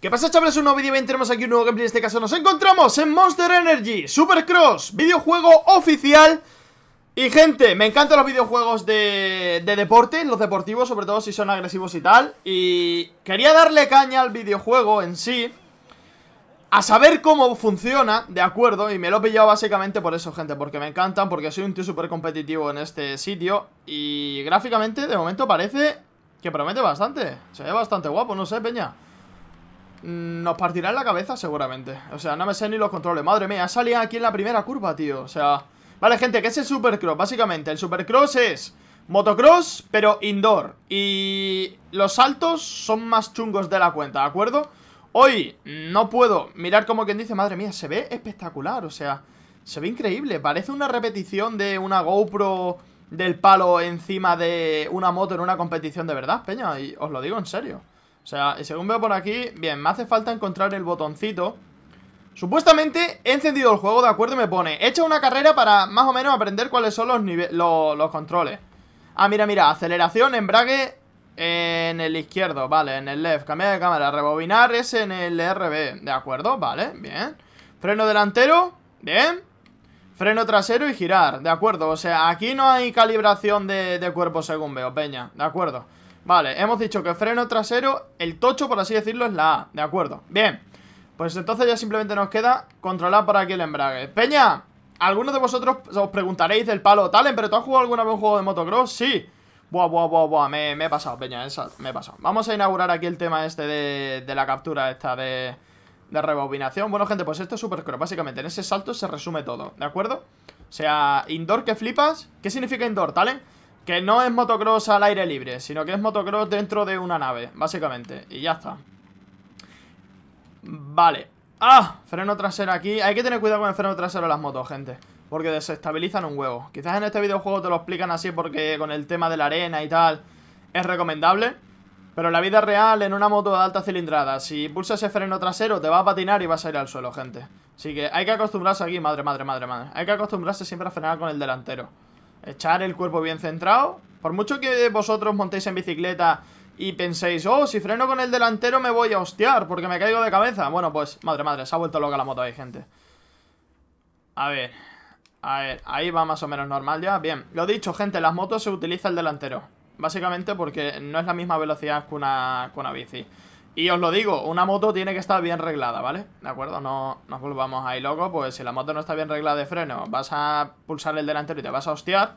¿Qué pasa chavales? Un nuevo vídeo y tenemos aquí un nuevo gameplay En este caso nos encontramos en Monster Energy Supercross, videojuego oficial Y gente, me encantan los videojuegos de, de deporte Los deportivos, sobre todo si son agresivos y tal Y quería darle caña al videojuego en sí A saber cómo funciona, de acuerdo Y me lo he pillado básicamente por eso, gente Porque me encantan, porque soy un tío súper competitivo en este sitio Y gráficamente, de momento parece que promete bastante Se ve bastante guapo, no sé, peña Mm, nos partirá en la cabeza seguramente O sea, no me sé ni los controles Madre mía, salía aquí en la primera curva, tío O sea... Vale, gente, ¿qué es el Supercross? Básicamente, el Supercross es... Motocross, pero indoor Y... Los saltos son más chungos de la cuenta, ¿de acuerdo? Hoy no puedo mirar como quien dice Madre mía, se ve espectacular, o sea... Se ve increíble, parece una repetición de una GoPro del palo encima de una moto en una competición de verdad, peña, y os lo digo en serio. O sea, según veo por aquí Bien, me hace falta encontrar el botoncito Supuestamente he encendido el juego, de acuerdo, y me pone He hecho una carrera para más o menos aprender cuáles son los, los, los controles Ah, mira, mira, aceleración, embrague en el izquierdo, vale, en el left cambia de cámara, rebobinar es en el RB De acuerdo, vale, bien Freno delantero, bien Freno trasero y girar, de acuerdo O sea, aquí no hay calibración de cuerpo según veo, peña, de acuerdo Vale, hemos dicho que freno trasero, el tocho, por así decirlo, es la A. De acuerdo, bien. Pues entonces ya simplemente nos queda controlar por aquí el embrague. Peña, algunos de vosotros os preguntaréis del palo Talen, pero ¿tú has jugado alguna vez un juego de motocross? Sí. Buah, buah, buah, buah, me, he pasado, peña, me he pasado Vamos a inaugurar aquí el tema este de, la captura esta de, de rebobinación Bueno, gente, pues esto es claro básicamente, en ese salto se resume todo, ¿de acuerdo? O sea, indoor que flipas ¿Qué significa indoor, Talen? Que no es motocross al aire libre, sino que es motocross dentro de una nave, básicamente. Y ya está. Vale. ¡Ah! Freno trasero aquí. Hay que tener cuidado con el freno trasero en las motos, gente. Porque desestabilizan un huevo. Quizás en este videojuego te lo explican así porque con el tema de la arena y tal es recomendable. Pero en la vida real, en una moto de alta cilindrada, si pulsas el freno trasero te vas a patinar y vas a ir al suelo, gente. Así que hay que acostumbrarse aquí, madre, madre, madre, madre. Hay que acostumbrarse siempre a frenar con el delantero. Echar el cuerpo bien centrado. Por mucho que vosotros montéis en bicicleta y penséis, oh, si freno con el delantero me voy a hostiar porque me caigo de cabeza. Bueno, pues, madre, madre, se ha vuelto loca la moto ahí, gente. A ver, a ver, ahí va más o menos normal ya. Bien, lo dicho, gente, las motos se utiliza el delantero. Básicamente porque no es la misma velocidad que una, que una bici. Y os lo digo, una moto tiene que estar bien reglada, ¿vale? ¿De acuerdo? No nos volvamos ahí locos, pues si la moto no está bien reglada de freno, vas a pulsar el delantero y te vas a hostiar,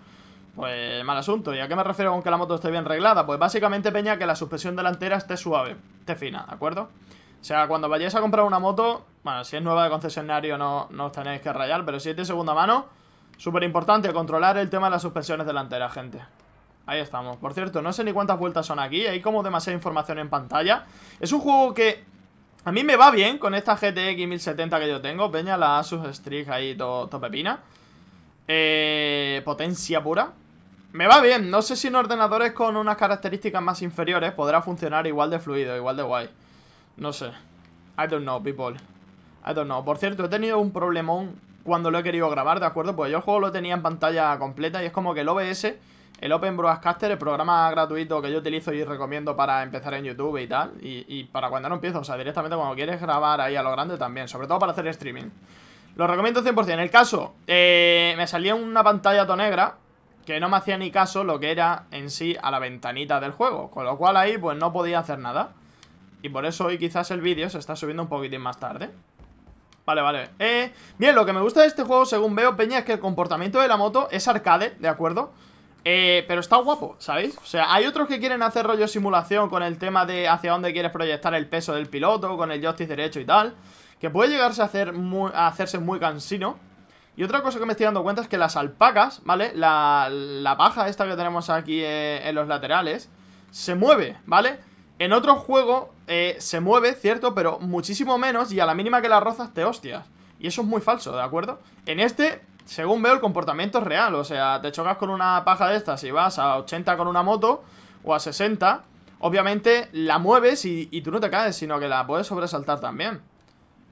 pues mal asunto. ¿Y a qué me refiero con que la moto esté bien reglada? Pues básicamente, Peña, que la suspensión delantera esté suave, esté fina, ¿de acuerdo? O sea, cuando vayáis a comprar una moto, bueno, si es nueva de concesionario no, no os tenéis que rayar, pero si es de segunda mano, súper importante controlar el tema de las suspensiones delanteras, gente. Ahí estamos. Por cierto, no sé ni cuántas vueltas son aquí. Hay como demasiada información en pantalla. Es un juego que a mí me va bien con esta GTX 1070 que yo tengo. Peña, la Asus Strix ahí, todo pepina. Eh, potencia pura. Me va bien. No sé si en ordenadores con unas características más inferiores podrá funcionar igual de fluido, igual de guay. No sé. I don't know, people. I don't know. Por cierto, he tenido un problemón cuando lo he querido grabar, ¿de acuerdo? Pues yo el juego lo tenía en pantalla completa y es como que el OBS el Open Broadcaster, el programa gratuito que yo utilizo y recomiendo para empezar en YouTube y tal, y, para cuando no empiezo, o sea, directamente cuando quieres grabar ahí a lo grande también, sobre todo para hacer streaming. Lo recomiendo 100%. El caso, eh, me salía una pantalla negra que no me hacía ni caso lo que era en sí a la ventanita del juego, con lo cual ahí pues no podía hacer nada. Y por eso hoy quizás el vídeo se está subiendo un poquitín más tarde. Vale, vale. Eh, bien, lo que me gusta de este juego, según veo, Peña, es que el comportamiento de la moto es arcade, ¿de acuerdo? Eh, pero está guapo, ¿sabéis? O sea, hay otros que quieren hacer rollo simulación con el tema de hacia dónde quieres proyectar el peso del piloto, con el joystick derecho y tal, que puede llegarse a, hacer hacerse muy cansino. Y otra cosa que me estoy dando cuenta es que las alpacas, ¿vale? La, paja esta que tenemos aquí eh, en los laterales, se mueve, ¿vale? En otro juego eh, se mueve, cierto, pero muchísimo menos y a la mínima que la rozas te hostias. Y eso es muy falso, ¿de acuerdo? En este según veo, el comportamiento es real. O sea, te chocas con una paja de estas y vas a 80 con una moto o a 60. Obviamente la mueves y, tú no te caes, sino que la puedes sobresaltar también.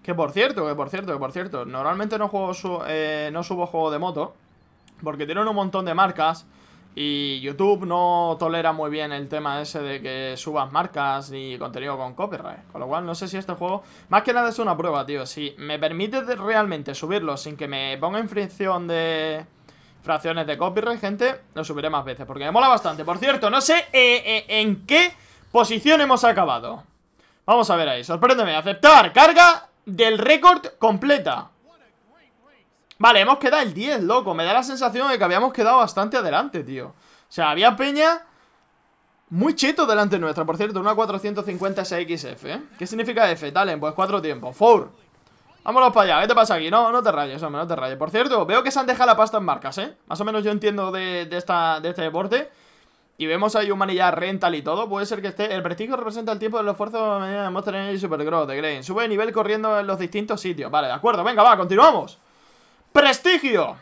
Que por cierto, que por cierto, que por cierto, normalmente no, juego eh, no subo juego de moto. Porque tienen un montón de marcas y YouTube no tolera muy bien el tema ese de que subas marcas ni contenido con copyright. Con lo cual, no sé si este juego... Más que nada es una prueba, tío. Si me permite realmente subirlo sin que me ponga en fricción de... Fracciones de copyright, gente, lo subiré más veces. Porque me mola bastante. Por cierto, no sé eh, eh, en qué posición hemos acabado. Vamos a ver ahí. Sorpréndeme. Aceptar. Carga del récord completa. Vale, hemos quedado el 10, loco Me da la sensación de que habíamos quedado bastante adelante, tío O sea, había peña muy cheto delante nuestra, por cierto, una 450 SXF, ¿eh? ¿Qué significa F? Dale, pues cuatro tiempos, four Vámonos para allá, ¿qué te pasa aquí? No, no te rayes, hombre, no te rayes Por cierto, veo que se han dejado la pasta en marcas, ¿eh? Más o menos yo entiendo de, esta, de este deporte Y vemos ahí un manillar rental y todo Puede ser que esté... El prestigio representa el tiempo del esfuerzo de Monster Energy Supergrowth de green Sube de nivel corriendo en los distintos sitios Vale, de acuerdo, venga, va, continuamos Prestigio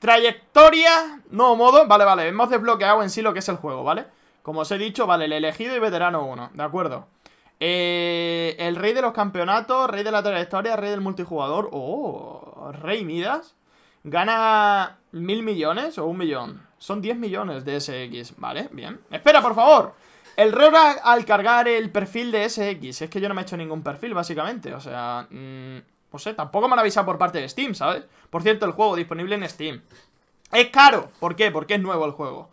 Trayectoria No, modo, vale, vale, hemos desbloqueado en sí lo que es el juego, ¿vale? Como os he dicho, vale, el elegido y veterano 1, ¿de acuerdo? Eh, el rey de los campeonatos, rey de la trayectoria, rey del multijugador Oh, rey Midas Gana mil millones o un millón Son 10 millones de SX, ¿vale? Bien ¡Espera, por favor! El error al cargar el perfil de SX Es que yo no me he hecho ningún perfil, básicamente O sea, mm, no sé, tampoco me han avisado por parte de Steam, ¿sabes? Por cierto, el juego disponible en Steam. Es caro. ¿Por qué? Porque es nuevo el juego.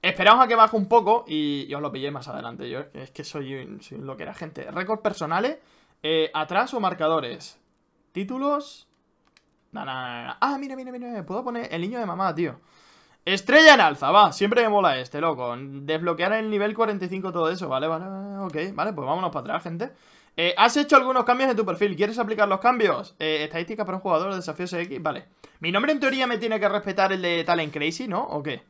Esperamos a que baje un poco y, os lo pillé más adelante. Yo es que soy, un lo que era, gente. Récords personales. Eh, atrás o marcadores. Títulos. No, ah, mira, mira, mira. Puedo poner el niño de mamá, tío. Estrella en alza, va, siempre me mola este, loco Desbloquear el nivel 45, todo eso, vale, vale, ok Vale, pues vámonos para atrás, gente eh, has hecho algunos cambios en tu perfil, ¿quieres aplicar los cambios? Eh, estadística para un jugador, desafíos X, vale Mi nombre en teoría me tiene que respetar el de Talent Crazy, ¿no? ¿O qué?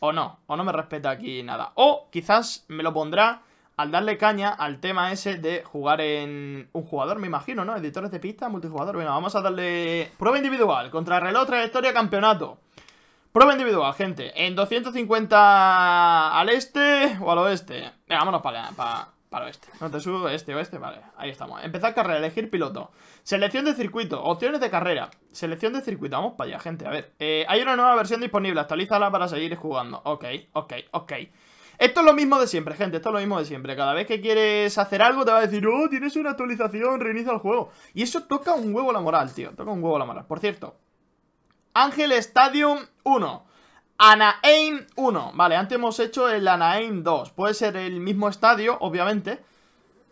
O no, o no me respeta aquí nada O quizás me lo pondrá al darle caña al tema ese de jugar en un jugador, me imagino, ¿no? Editores de pista, multijugador. Bueno, vamos a darle prueba individual. Contrarreloj, trayectoria, campeonato. Prueba individual, gente. En 250 al este o al oeste. Venga, vámonos para, para este No, te subo este, o este vale. Ahí estamos. Empezar carrera, elegir piloto. Selección de circuito, opciones de carrera. Selección de circuito, vamos para allá, gente. A ver, eh, hay una nueva versión disponible, actualízala para seguir jugando. Ok, ok, ok. Esto es lo mismo de siempre, gente, esto es lo mismo de siempre. Cada vez que quieres hacer algo te va a decir, oh, tienes una actualización, reinicia el juego. Y eso toca un huevo la moral, tío, toca un huevo la moral. Por cierto, Ángel Stadium 1. Anaheim 1. Vale, antes hemos hecho el Anaheim 2. Puede ser el mismo estadio, obviamente.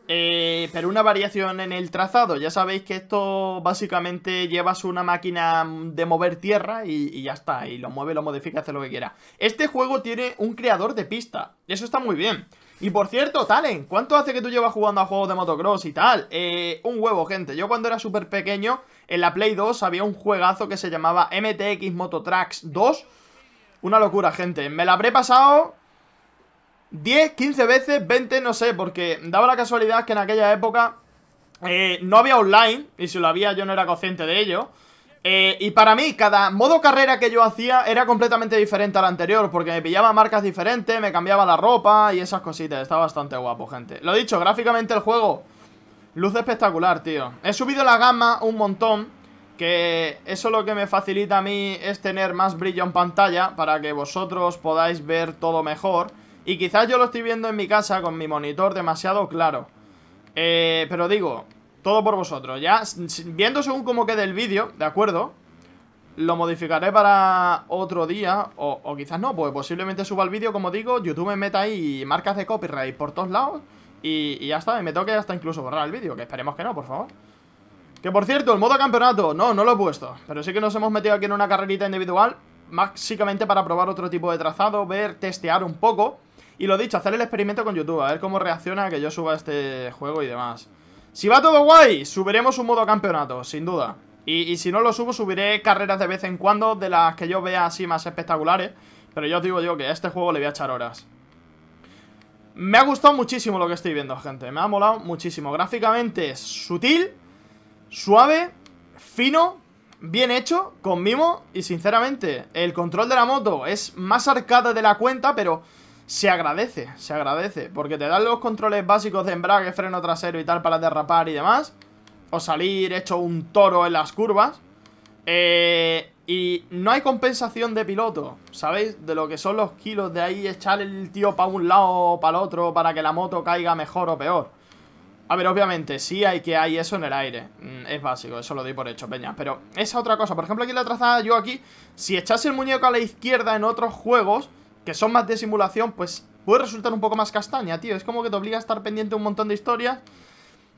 Eh, pero una variación en el trazado. Ya sabéis que esto básicamente llevas una máquina de mover tierra y, ya está. Y lo mueve, lo modifica, hace lo que quiera. Este juego tiene un creador de pista. Eso está muy bien. Y por cierto, Talen, ¿cuánto hace que tú llevas jugando a juegos de motocross y tal? Eh, un huevo, gente. Yo cuando era súper pequeño, en la Play 2 había un juegazo que se llamaba MTX tracks 2 una locura, gente Me la habré pasado 10, 15 veces, 20, no sé Porque daba la casualidad que en aquella época eh, No había online Y si lo había yo no era consciente de ello eh, y para mí, cada modo carrera que yo hacía era completamente diferente al anterior, porque me pillaba marcas diferentes, me cambiaba la ropa y esas cositas. Está bastante guapo, gente. Lo dicho, gráficamente el juego, luz espectacular, tío. He subido la gama un montón, que eso lo que me facilita a mí es tener más brillo en pantalla para que vosotros podáis ver todo mejor. Y quizás yo lo estoy viendo en mi casa con mi monitor demasiado claro. Eh, pero digo, todo por vosotros. Ya, viendo según cómo quede el vídeo, ¿de acuerdo? Lo modificaré para otro día, o, quizás no, pues posiblemente suba el vídeo, como digo, YouTube me meta ahí marcas de copyright por todos lados, y, ya está, me toque hasta incluso borrar el vídeo, que esperemos que no, por favor. Que por cierto, el modo campeonato, no, no lo he puesto Pero sí que nos hemos metido aquí en una carrerita individual Básicamente para probar otro tipo de trazado Ver, testear un poco Y lo dicho, hacer el experimento con YouTube A ver cómo reacciona que yo suba este juego y demás Si va todo guay, subiremos un modo campeonato, sin duda y, si no lo subo, subiré carreras de vez en cuando De las que yo vea así más espectaculares Pero yo os digo yo que a este juego le voy a echar horas me ha gustado muchísimo lo que estoy viendo, gente. Me ha molado muchísimo. Gráficamente es sutil, Suave, fino, bien hecho, con mimo y sinceramente, el control de la moto es más arcada de la cuenta, pero se agradece, se agradece, porque te dan los controles básicos de embrague, freno trasero y tal para derrapar y demás, o salir hecho un toro en las curvas, eh, y no hay compensación de piloto, ¿sabéis? De lo que son los kilos, de ahí echar el tío para un lado o para el otro para que la moto caiga mejor o peor. A ver, obviamente, sí hay que hay eso en el aire. Mm, es básico, eso lo doy por hecho, peña. Pero esa otra cosa, por ejemplo, aquí la trazada yo aquí, si echase el muñeco a la izquierda en otros juegos, que son más de simulación, pues puede resultar un poco más castaña, tío. Es como que te obliga a estar pendiente de un montón de historias.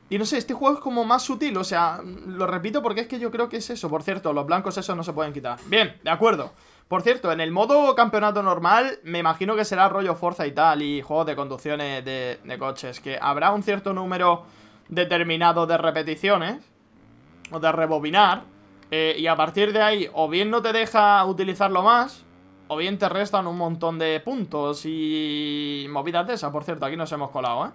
Y no sé, este juego es como más sutil, o sea, lo repito porque es que yo creo que es eso. Por cierto, los blancos esos no se pueden quitar. Bien, de acuerdo. Por cierto, en el modo campeonato normal, me imagino que será rollo Forza y tal, y juegos de conducciones de, coches, que habrá un cierto número determinado de repeticiones, o de rebobinar, eh, y a partir de ahí, o bien no te deja utilizarlo más, o bien te restan un montón de puntos y movidas de esas, por cierto, aquí nos hemos colado, ¿eh?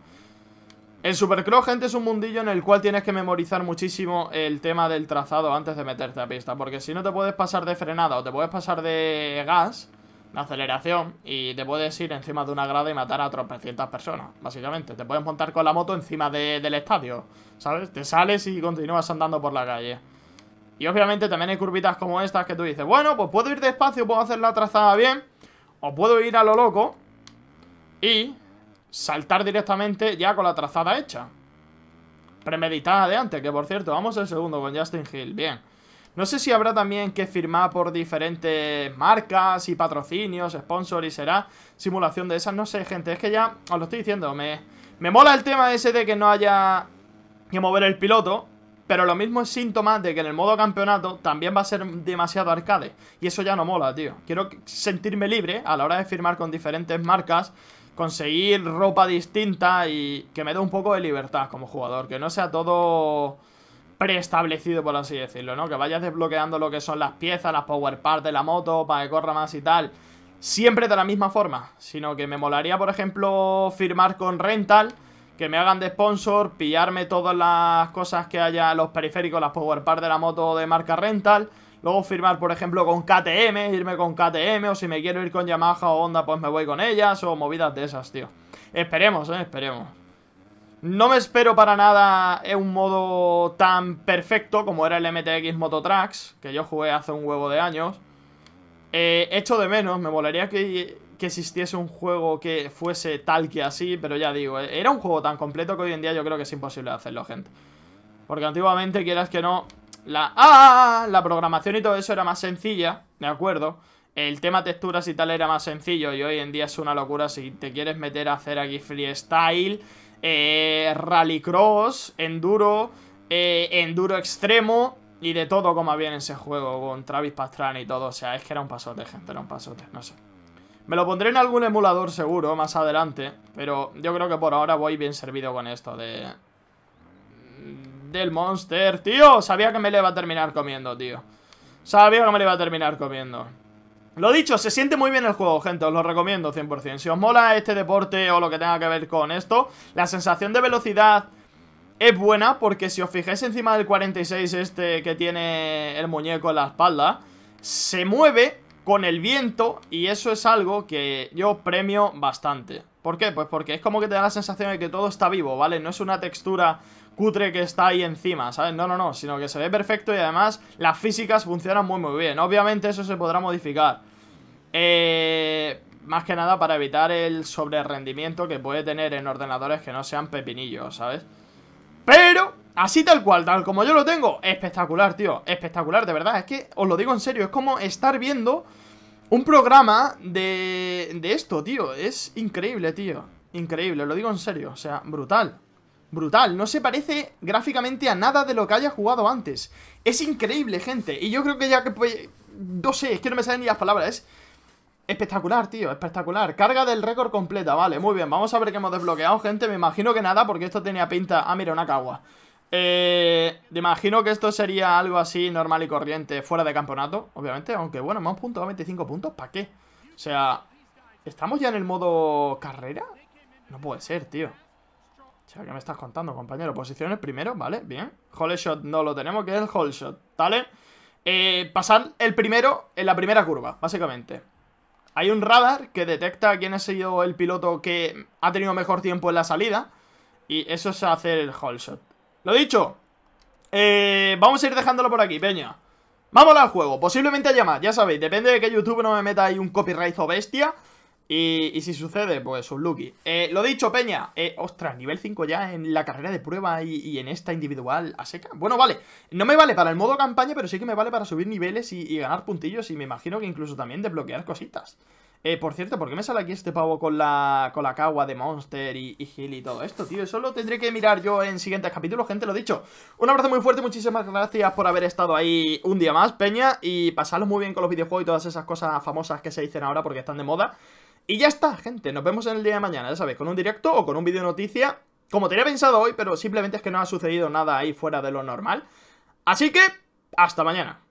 El Supercross, gente, es un mundillo en el cual tienes que memorizar muchísimo el tema del trazado antes de meterte a pista, porque si no te puedes pasar de frenada o te puedes pasar de gas, de aceleración, y te puedes ir encima de una grada y matar a 300 personas, básicamente. Te puedes montar con la moto encima del estadio, ¿sabes? Te sales y continúas andando por la calle. Y obviamente también hay curvitas como estas que tú dices, bueno, pues puedo ir despacio, puedo hacer la trazada bien, o puedo ir a lo loco, y saltar directamente ya con la trazada hecha. Premeditada de antes, que por cierto, vamos el segundo con Justin Hill, bien. No sé si habrá también que firmar por diferentes marcas y patrocinios, sponsor y será simulación de esas, no sé, gente, es que ya os lo estoy diciendo, me, me mola el tema ese de que no haya que mover el piloto, pero lo mismo es síntoma de que en el modo campeonato también va a ser demasiado arcade. Y eso ya no mola, tío. Quiero sentirme libre a la hora de firmar con diferentes marcas conseguir ropa distinta y que me dé un poco de libertad como jugador, que no sea todo preestablecido, por así decirlo, ¿no? Que vayas desbloqueando lo que son las piezas, las power parts de la moto, para que corra más y tal, siempre de la misma forma, sino que me molaría, por ejemplo, firmar con rental, que me hagan de sponsor, pillarme todas las cosas que haya, los periféricos, las power parts de la moto de marca rental Luego firmar, por ejemplo, con KTM, irme con KTM, o si me quiero ir con Yamaha o Honda, pues me voy con ellas, o movidas de esas, tío. Esperemos, eh, esperemos. No me espero para nada en un modo tan perfecto como era el MTX Mototrax, que yo jugué hace un huevo de años. Hecho eh, de menos, me molaría que, que existiese un juego que fuese tal que así, pero ya digo, eh, era un juego tan completo que hoy en día yo creo que es imposible hacerlo, gente. Porque antiguamente, quieras que no, la, ¡Ah! la programación y todo eso era más sencilla, ¿de acuerdo? El tema texturas y tal era más sencillo y hoy en día es una locura si te quieres meter a hacer aquí freestyle, eh, rallycross, enduro, eh, enduro extremo y de todo como había en ese juego con Travis Pastrana y todo. O sea, es que era un pasote, gente, era un pasote, no sé. Me lo pondré en algún emulador seguro más adelante, pero yo creo que por ahora voy bien servido con esto de, del monster Tío, sabía que me le iba a terminar comiendo, tío Sabía que me le iba a terminar comiendo lo dicho, se siente muy bien el juego, gente, os lo recomiendo 100% Si os mola este deporte o lo que tenga que ver con esto La sensación de velocidad es buena porque si os fijáis encima del 46 este que tiene el muñeco en la espalda Se mueve con el viento y eso es algo que yo premio bastante ¿Por qué? Pues porque es como que te da la sensación de que todo está vivo, ¿vale? No es una textura cutre que está ahí encima, ¿sabes? No, no, no, sino que se ve perfecto y además las físicas funcionan muy, muy bien. Obviamente eso se podrá modificar. Eh, más que nada para evitar el sobrerendimiento que puede tener en ordenadores que no sean pepinillos, ¿sabes? Pero, así tal cual, tal como yo lo tengo, espectacular, tío, espectacular, de verdad. Es que, os lo digo en serio, es como estar viendo un programa de, de esto, tío. Es increíble, tío, increíble, lo digo en serio, o sea, brutal brutal. No se parece gráficamente a nada de lo que haya jugado antes. Es increíble, gente. Y yo creo que ya que... Pues, no sé, es que no me salen ni las palabras. espectacular, tío, espectacular. Carga del récord completa, vale, muy bien. Vamos a ver qué hemos desbloqueado, gente. Me imagino que nada, porque esto tenía pinta... Ah, mira, una cagua. Eh, me imagino que esto sería algo así normal y corriente fuera de campeonato, obviamente. Aunque bueno, más puntos 25 puntos, ¿para qué? O sea, ¿estamos ya en el modo carrera? No puede ser, tío. O ¿qué me estás contando, compañero? Posiciones primero, ¿vale? Bien. Hole shot no lo tenemos, que es el hole shot, ¿vale? Eh, pasar el primero en la primera curva, básicamente. Hay un radar que detecta quién ha sido el piloto que ha tenido mejor tiempo en la salida. Y eso es hacer el hole shot. Lo dicho, eh, vamos a ir dejándolo por aquí, peña. Vámonos al juego. Posiblemente haya más, ya sabéis. Depende de que YouTube no me meta ahí un copyright o bestia. Y, si sucede, pues un lucky. Eh, lo dicho, Peña. Eh, ostras, nivel 5 ya en la carrera de prueba y, en esta individual a seca. Bueno, vale. No me vale para el modo campaña, pero sí que me vale para subir niveles y, ganar puntillos. Y me imagino que incluso también desbloquear cositas. Eh, por cierto, ¿por qué me sale aquí este pavo con la, con la cagua de Monster y, y, y todo esto, tío? Eso lo tendré que mirar yo en siguientes capítulos, gente, lo dicho. Un abrazo muy fuerte, muchísimas gracias por haber estado ahí un día más, Peña, y pasadlo muy bien con los videojuegos y todas esas cosas famosas que se dicen ahora porque están de moda. Y ya está, gente, nos vemos en el día de mañana, ya sabéis, con un directo o con un vídeo noticia, como tenía pensado hoy, pero simplemente es que no ha sucedido nada ahí fuera de lo normal. Así que, hasta mañana.